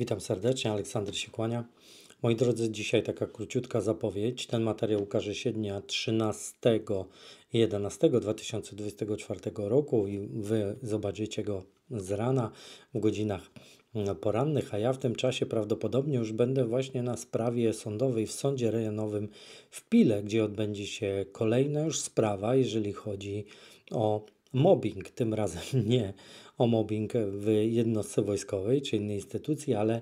Witam serdecznie, Aleksander się kłania. Moi drodzy, dzisiaj taka króciutka zapowiedź. Ten materiał ukaże się dnia 13 11 2024 roku i Wy zobaczycie go z rana w godzinach mm, porannych, a ja w tym czasie prawdopodobnie już będę właśnie na sprawie sądowej w sądzie rejonowym w Pile, gdzie odbędzie się kolejna już sprawa, jeżeli chodzi o mobbing, tym razem nie o mobbing w jednostce wojskowej czy innej instytucji, ale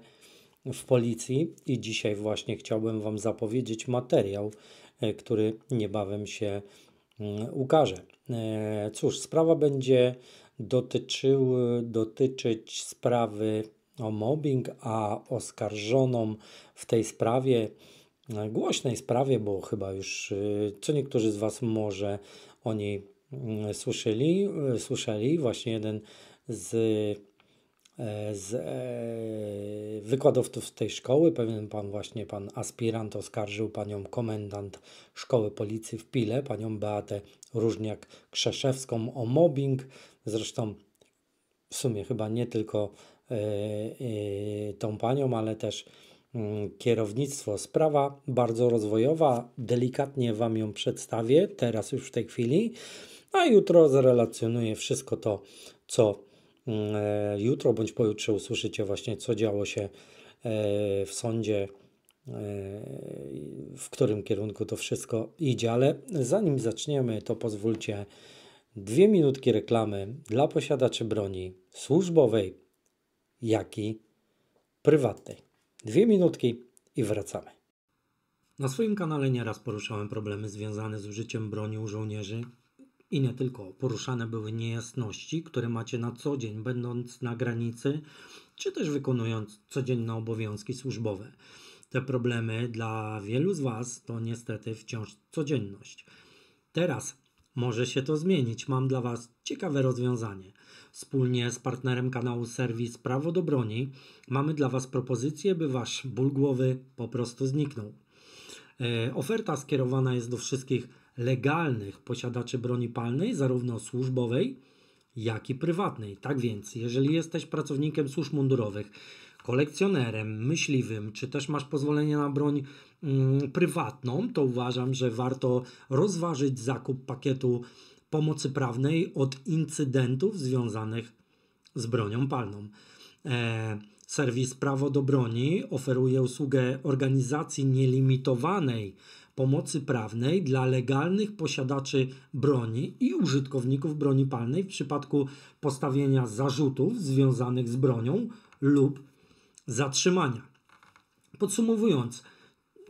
w policji i dzisiaj właśnie chciałbym Wam zapowiedzieć materiał, e, który niebawem się mm, ukaże. E, cóż, sprawa będzie dotyczył, dotyczyć sprawy o mobbing, a oskarżoną w tej sprawie, e, głośnej sprawie, bo chyba już co niektórzy z Was może o niej mm, słyszeli, słyszeli właśnie jeden z, e, z e, wykładowców tej szkoły. Pewien pan właśnie, pan aspirant oskarżył panią komendant Szkoły Policji w Pile, panią Beatę Różniak-Krzeszewską o mobbing. Zresztą w sumie chyba nie tylko e, tą panią, ale też mm, kierownictwo. Sprawa bardzo rozwojowa, delikatnie Wam ją przedstawię teraz już w tej chwili, a jutro zrelacjonuję wszystko to, co Mm, e, jutro bądź pojutrze usłyszycie właśnie, co działo się e, w sądzie, e, w którym kierunku to wszystko idzie. Ale zanim zaczniemy, to pozwólcie dwie minutki reklamy dla posiadaczy broni służbowej, jak i prywatnej. Dwie minutki i wracamy. Na swoim kanale nieraz poruszałem problemy związane z użyciem broni u żołnierzy i nie tylko. Poruszane były niejasności, które macie na co dzień, będąc na granicy, czy też wykonując codzienne obowiązki służbowe. Te problemy dla wielu z Was to niestety wciąż codzienność. Teraz może się to zmienić. Mam dla Was ciekawe rozwiązanie. Wspólnie z partnerem kanału Serwis Prawo do Broni mamy dla Was propozycję, by Wasz ból głowy po prostu zniknął. E, oferta skierowana jest do wszystkich legalnych posiadaczy broni palnej, zarówno służbowej, jak i prywatnej. Tak więc, jeżeli jesteś pracownikiem służb mundurowych, kolekcjonerem, myśliwym, czy też masz pozwolenie na broń mm, prywatną, to uważam, że warto rozważyć zakup pakietu pomocy prawnej od incydentów związanych z bronią palną. E, serwis Prawo do Broni oferuje usługę organizacji nielimitowanej pomocy prawnej dla legalnych posiadaczy broni i użytkowników broni palnej w przypadku postawienia zarzutów związanych z bronią lub zatrzymania. Podsumowując,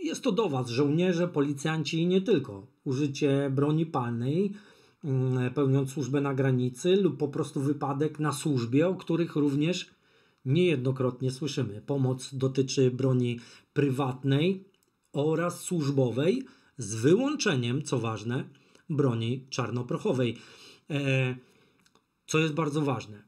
jest to do Was, żołnierze, policjanci i nie tylko. Użycie broni palnej, mm, pełniąc służbę na granicy lub po prostu wypadek na służbie, o których również niejednokrotnie słyszymy. Pomoc dotyczy broni prywatnej, oraz służbowej z wyłączeniem, co ważne, broni czarnoprochowej. E, co jest bardzo ważne,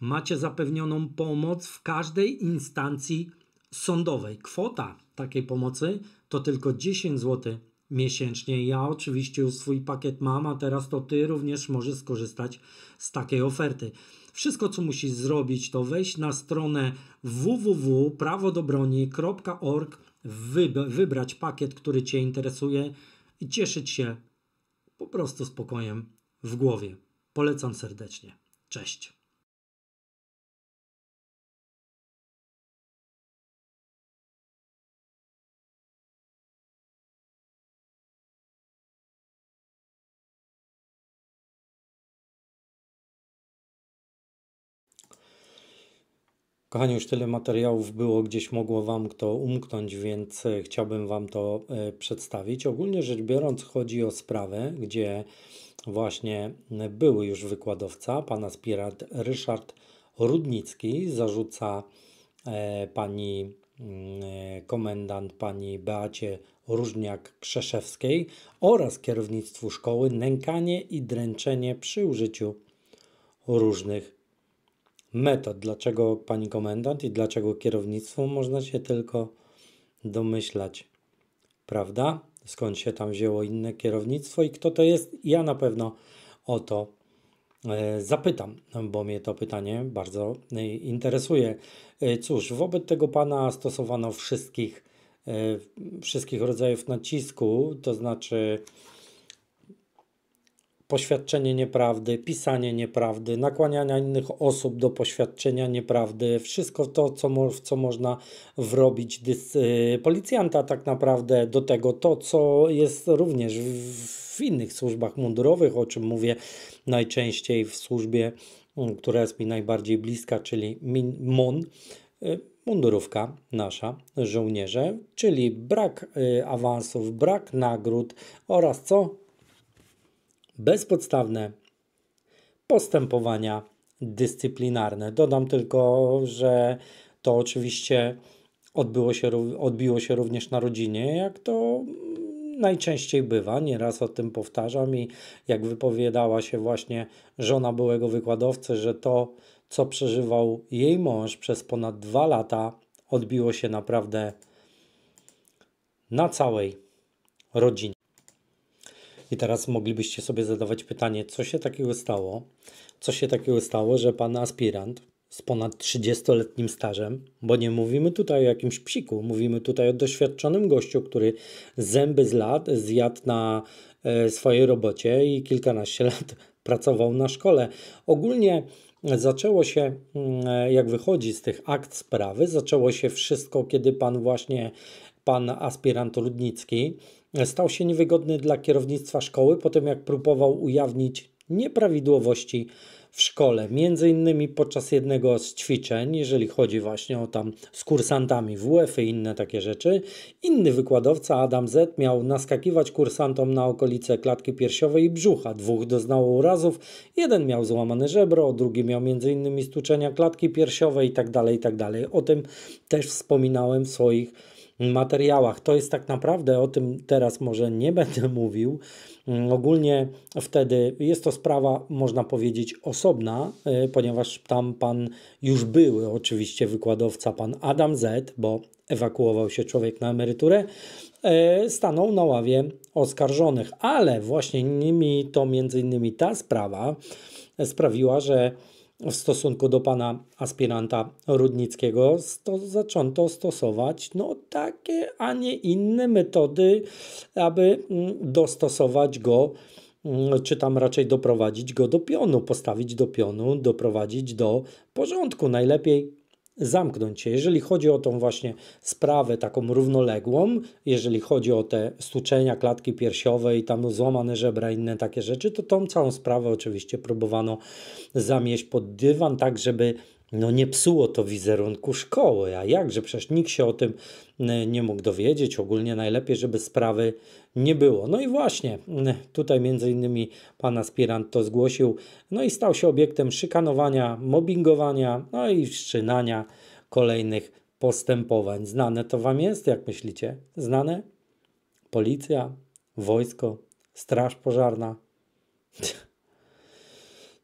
macie zapewnioną pomoc w każdej instancji sądowej. Kwota takiej pomocy to tylko 10 zł miesięcznie. Ja oczywiście już swój pakiet mam, a teraz to Ty również możesz skorzystać z takiej oferty. Wszystko, co musisz zrobić, to wejść na stronę www.prawodobroni.org wybrać pakiet, który Cię interesuje i cieszyć się po prostu spokojem w głowie. Polecam serdecznie. Cześć. Kochani, już tyle materiałów było, gdzieś mogło Wam kto umknąć, więc e, chciałbym Wam to e, przedstawić. Ogólnie rzecz biorąc, chodzi o sprawę, gdzie właśnie e, były już wykładowca, pana aspirant Ryszard Rudnicki, zarzuca pani mm, komendant, pani Beacie Różniak-Krzeszewskiej oraz kierownictwu szkoły nękanie i dręczenie przy użyciu różnych metod, dlaczego pani komendant i dlaczego kierownictwo, można się tylko domyślać. Prawda? Skąd się tam wzięło inne kierownictwo i kto to jest? Ja na pewno o to e, zapytam, bo mnie to pytanie bardzo e, interesuje. E, cóż, wobec tego pana stosowano wszystkich, wszystkich rodzajów nacisku, to znaczy poświadczenie nieprawdy, pisanie nieprawdy, nakłaniania innych osób do poświadczenia nieprawdy, wszystko to, co, w co można wrobić y, policjanta, tak naprawdę do tego, to co jest również w, w innych służbach mundurowych, o czym mówię najczęściej w służbie, mm, która jest mi najbardziej bliska, czyli MON y, mundurówka nasza, żołnierze, czyli brak y, awansów, brak nagród oraz co? bezpodstawne postępowania dyscyplinarne. Dodam tylko, że to oczywiście odbyło się, odbiło się również na rodzinie, jak to najczęściej bywa. Nieraz o tym powtarzam i jak wypowiadała się właśnie żona byłego wykładowcy, że to, co przeżywał jej mąż przez ponad dwa lata, odbiło się naprawdę na całej rodzinie. I teraz moglibyście sobie zadawać pytanie, co się takiego stało? Co się takiego stało, że pan aspirant z ponad 30-letnim stażem, bo nie mówimy tutaj o jakimś psiku, mówimy tutaj o doświadczonym gościu, który zęby z lat zjadł na e, swojej robocie i kilkanaście lat pracował na szkole. Ogólnie zaczęło się, mm, e, jak wychodzi z tych akt sprawy, zaczęło się wszystko, kiedy pan właśnie, pan aspirant Rudnicki, Stał się niewygodny dla kierownictwa szkoły po tym, jak próbował ujawnić nieprawidłowości w szkole. Między innymi podczas jednego z ćwiczeń, jeżeli chodzi właśnie o tam z kursantami WF y i inne takie rzeczy, inny wykładowca Adam Z miał naskakiwać kursantom na okolice klatki piersiowej i brzucha. Dwóch doznało urazów, jeden miał złamane żebro, drugi miał między innymi stuczenia klatki piersiowej itd. Tak itd. Tak o tym też wspominałem w swoich materiałach. To jest tak naprawdę, o tym teraz może nie będę mówił. Mm, ogólnie wtedy jest to sprawa, można powiedzieć, osobna, y, ponieważ tam pan już były oczywiście wykładowca, pan Adam Z, bo ewakuował się człowiek na emeryturę, y, stanął na ławie oskarżonych, ale właśnie nimi to między innymi ta sprawa sprawiła, że w stosunku do pana aspiranta Rudnickiego sto, zaczęto stosować no, takie, a nie inne metody, aby mm, dostosować go, mm, czy tam raczej doprowadzić go do pionu, postawić do pionu, doprowadzić do porządku. Najlepiej zamknąć się. Jeżeli chodzi o tą właśnie sprawę taką równoległą, jeżeli chodzi o te stuczenia klatki piersiowej, tam złamane żebra, inne takie rzeczy, to tą całą sprawę oczywiście próbowano zamieść pod dywan, tak żeby no nie psuło to wizerunku szkoły, a jakże przecież nikt się o tym nie mógł dowiedzieć. Ogólnie najlepiej, żeby sprawy nie było. No i właśnie tutaj między innymi pan aspirant to zgłosił, no i stał się obiektem szykanowania, mobbingowania, no i wszczynania kolejnych postępowań. Znane to wam jest, jak myślicie? Znane? Policja, wojsko, straż pożarna.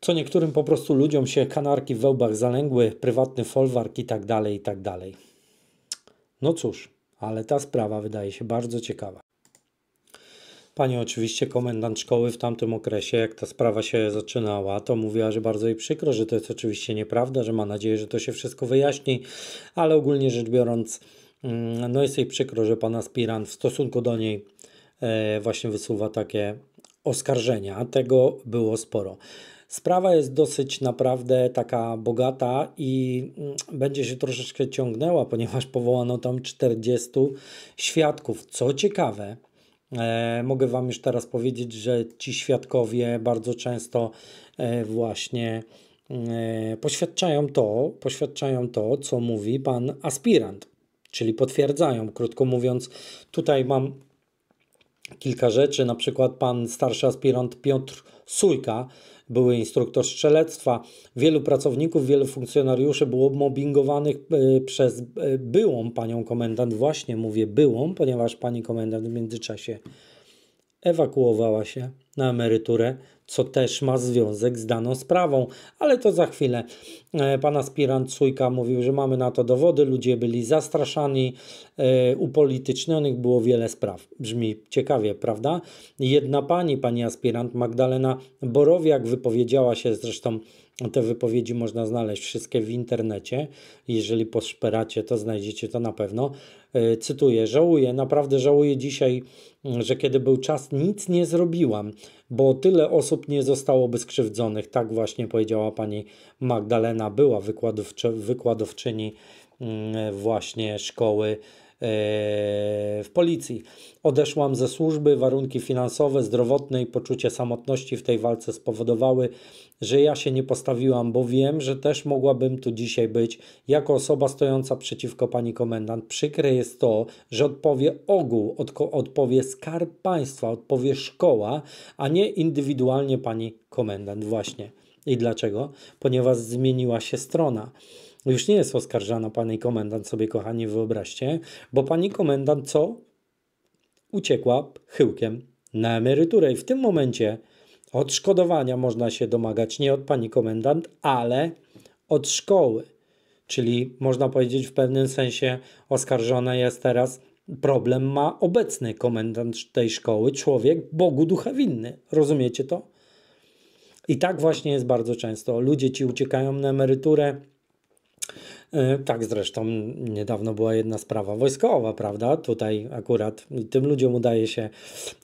co niektórym po prostu ludziom się kanarki w wełbach zalęgły, prywatny folwark i tak dalej, i tak dalej. No cóż, ale ta sprawa wydaje się bardzo ciekawa. Pani oczywiście komendant szkoły w tamtym okresie, jak ta sprawa się zaczynała, to mówiła, że bardzo jej przykro, że to jest oczywiście nieprawda, że ma nadzieję, że to się wszystko wyjaśni, ale ogólnie rzecz biorąc, mm, no jest jej przykro, że pan aspirant w stosunku do niej e, właśnie wysuwa takie oskarżenia, a tego było sporo. Sprawa jest dosyć naprawdę taka bogata i mm, będzie się troszeczkę ciągnęła, ponieważ powołano tam 40 świadków. Co ciekawe, e, mogę Wam już teraz powiedzieć, że ci świadkowie bardzo często e, właśnie e, poświadczają to, poświadczają to, co mówi pan aspirant, czyli potwierdzają. Krótko mówiąc, tutaj mam kilka rzeczy, na przykład pan starszy aspirant Piotr Sujka były instruktor strzelectwa. Wielu pracowników, wielu funkcjonariuszy było mobbingowanych e, przez e, byłą panią komendant. Właśnie mówię byłą, ponieważ pani komendant w międzyczasie ewakuowała się na emeryturę, co też ma związek z daną sprawą, ale to za chwilę. E, pan aspirant Cujka mówił, że mamy na to dowody, ludzie byli zastraszani, e, upolitycznionych było wiele spraw. Brzmi ciekawie, prawda? Jedna pani, pani aspirant Magdalena Borowiak wypowiedziała się zresztą te wypowiedzi można znaleźć wszystkie w internecie. Jeżeli poszperacie, to znajdziecie to na pewno. E, cytuję: Żałuję, naprawdę żałuję dzisiaj, mm, że kiedy był czas, nic nie zrobiłam, bo tyle osób nie zostałoby skrzywdzonych. Tak właśnie powiedziała pani Magdalena, była wykładowczy, wykładowczyni mm, właśnie szkoły w policji. Odeszłam ze służby, warunki finansowe, zdrowotne i poczucie samotności w tej walce spowodowały, że ja się nie postawiłam, bo wiem, że też mogłabym tu dzisiaj być jako osoba stojąca przeciwko pani komendant. Przykre jest to, że odpowie ogół, odpowie skarb państwa, odpowie szkoła, a nie indywidualnie pani komendant. Właśnie. I dlaczego? Ponieważ zmieniła się strona już nie jest oskarżana pani komendant, sobie kochani wyobraźcie, bo pani komendant co? Uciekła chyłkiem na emeryturę i w tym momencie odszkodowania można się domagać nie od pani komendant, ale od szkoły. Czyli można powiedzieć w pewnym sensie oskarżona jest teraz problem ma obecny komendant tej szkoły, człowiek Bogu ducha winny. Rozumiecie to? I tak właśnie jest bardzo często. Ludzie ci uciekają na emeryturę, Y, tak zresztą niedawno była jedna sprawa wojskowa, prawda? Tutaj akurat tym ludziom udaje się,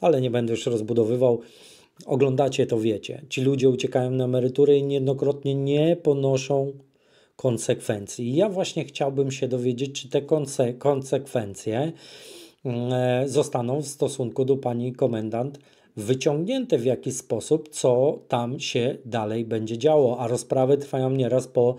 ale nie będę już rozbudowywał. Oglądacie to, wiecie. Ci ludzie uciekają na emerytury i niejednokrotnie nie ponoszą konsekwencji. I ja właśnie chciałbym się dowiedzieć, czy te konse konsekwencje mm, e, zostaną w stosunku do pani komendant wyciągnięte w jakiś sposób, co tam się dalej będzie działo, a rozprawy trwają nieraz po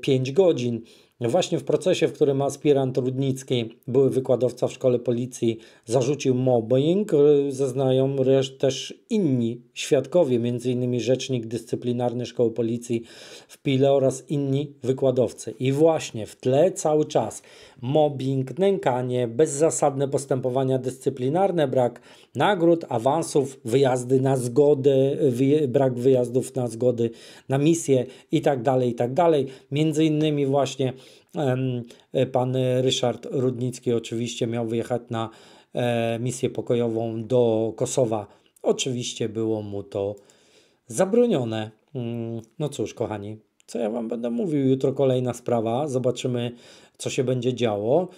5 e, godzin. Właśnie w procesie, w którym aspirant Rudnicki, były wykładowca w szkole policji, zarzucił mobbing, e, zeznają też inni świadkowie, m.in. rzecznik dyscyplinarny szkoły policji w Pile oraz inni wykładowcy. I właśnie w tle cały czas mobbing, nękanie, bezzasadne postępowania dyscyplinarne, brak nagród, awansów, wyjazdy na zgody, brak wyjazdów na zgody, na misje itd., tak itd. Tak Między innymi właśnie pan Ryszard Rudnicki oczywiście miał wyjechać na e, misję pokojową do Kosowa. Oczywiście było mu to zabronione. Mm, no cóż, kochani, co ja Wam będę mówił? Jutro kolejna sprawa. Zobaczymy, co się będzie działo.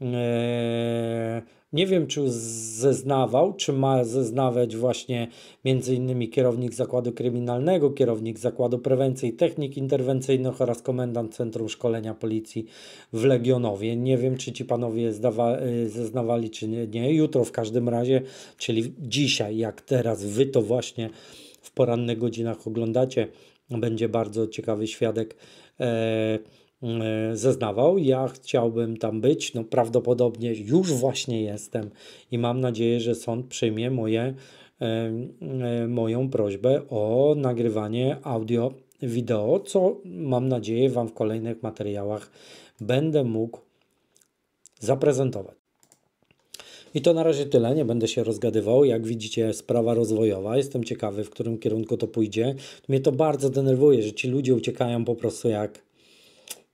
Eee, nie wiem, czy zeznawał, czy ma zeznawać właśnie m.in. kierownik zakładu kryminalnego, kierownik zakładu prewencji i technik interwencyjnych oraz komendant Centrum Szkolenia Policji w Legionowie. Nie wiem, czy ci panowie zdawa- e, zeznawali, czy nie, nie. Jutro w każdym razie, czyli dzisiaj, jak teraz wy to właśnie w porannych godzinach oglądacie, będzie bardzo ciekawy świadek. E, Mm, zeznawał. Ja chciałbym tam być, no prawdopodobnie już właśnie jestem i mam nadzieję, że sąd przyjmie moje, e, moją prośbę o nagrywanie audio wideo, co mam nadzieję Wam w kolejnych materiałach będę mógł zaprezentować. I to na razie tyle, nie będę się rozgadywał. Jak widzicie, sprawa rozwojowa. Jestem ciekawy, w którym kierunku to pójdzie. Mnie to bardzo denerwuje, że ci ludzie uciekają po prostu jak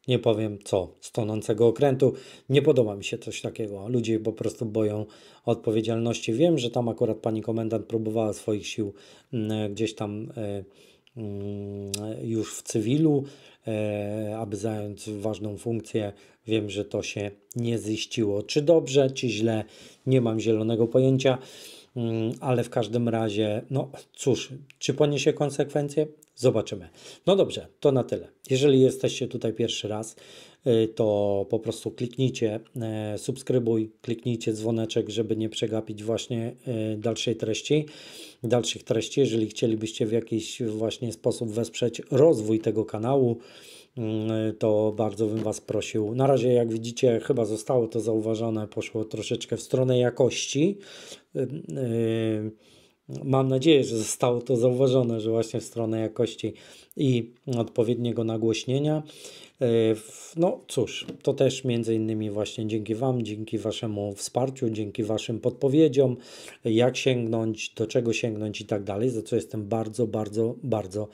nie powiem co, stonącego okrętu. Nie podoba mi się coś takiego. Ludzie po prostu boją odpowiedzialności. Wiem, że tam akurat pani komendant próbowała swoich sił mm, gdzieś tam e, mm, już w cywilu, e, aby zająć ważną funkcję. Wiem, że to się nie ziściło. Czy dobrze, czy źle, nie mam zielonego pojęcia. Mm, ale w każdym razie, no cóż, czy poniesie konsekwencje? Zobaczymy. No dobrze, to na tyle. Jeżeli jesteście tutaj pierwszy raz, y, to po prostu kliknijcie e, subskrybuj, kliknijcie dzwoneczek, żeby nie przegapić właśnie y, dalszej treści, dalszych treści. Jeżeli chcielibyście w jakiś właśnie sposób wesprzeć rozwój tego kanału, Mm, y, to bardzo bym Was prosił. Na razie, jak widzicie, chyba zostało to zauważone, poszło troszeczkę w stronę jakości. Y, mam nadzieję, że zostało to zauważone, że właśnie w stronę jakości i odpowiedniego nagłośnienia. E, no cóż, to też między innymi właśnie dzięki Wam, dzięki Waszemu wsparciu, dzięki Waszym podpowiedziom, jak sięgnąć, do czego sięgnąć i tak dalej, za co jestem bardzo, bardzo, bardzo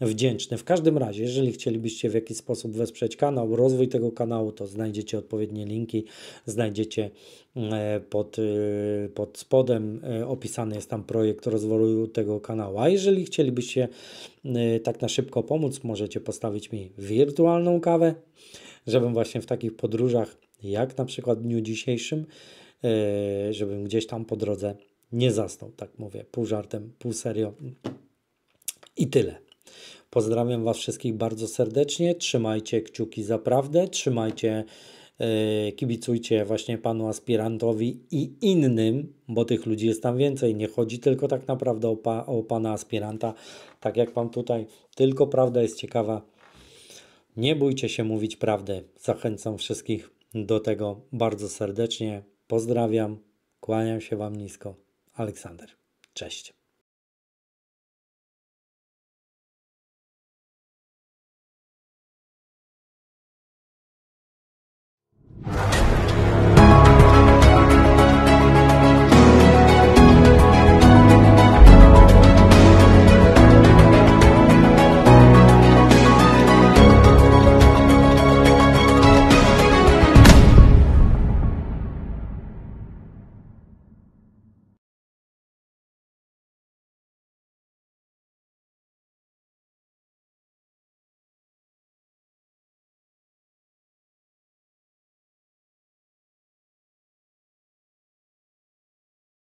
wdzięczny. W każdym razie, jeżeli chcielibyście w jakiś sposób wesprzeć kanał, rozwój tego kanału, to znajdziecie odpowiednie linki, znajdziecie e, pod, e, pod spodem opisany jest tam projekt rozwoju tego kanału. A jeżeli chcielibyście Y, tak na szybko pomóc, możecie postawić mi wirtualną kawę, żebym właśnie w takich podróżach, jak na przykład w dniu dzisiejszym, y, żebym gdzieś tam po drodze nie zasnął. Tak mówię, pół żartem, pół serio. I tyle. Pozdrawiam Was wszystkich bardzo serdecznie. Trzymajcie kciuki za prawdę, trzymajcie E, kibicujcie właśnie panu aspirantowi i innym, bo tych ludzi jest tam więcej. Nie chodzi tylko tak naprawdę o, pa, o pana aspiranta. Tak jak pan tutaj, tylko prawda jest ciekawa. Nie bójcie się mówić prawdy. Zachęcam wszystkich do tego bardzo serdecznie. Pozdrawiam, kłaniam się Wam nisko. Aleksander, cześć. you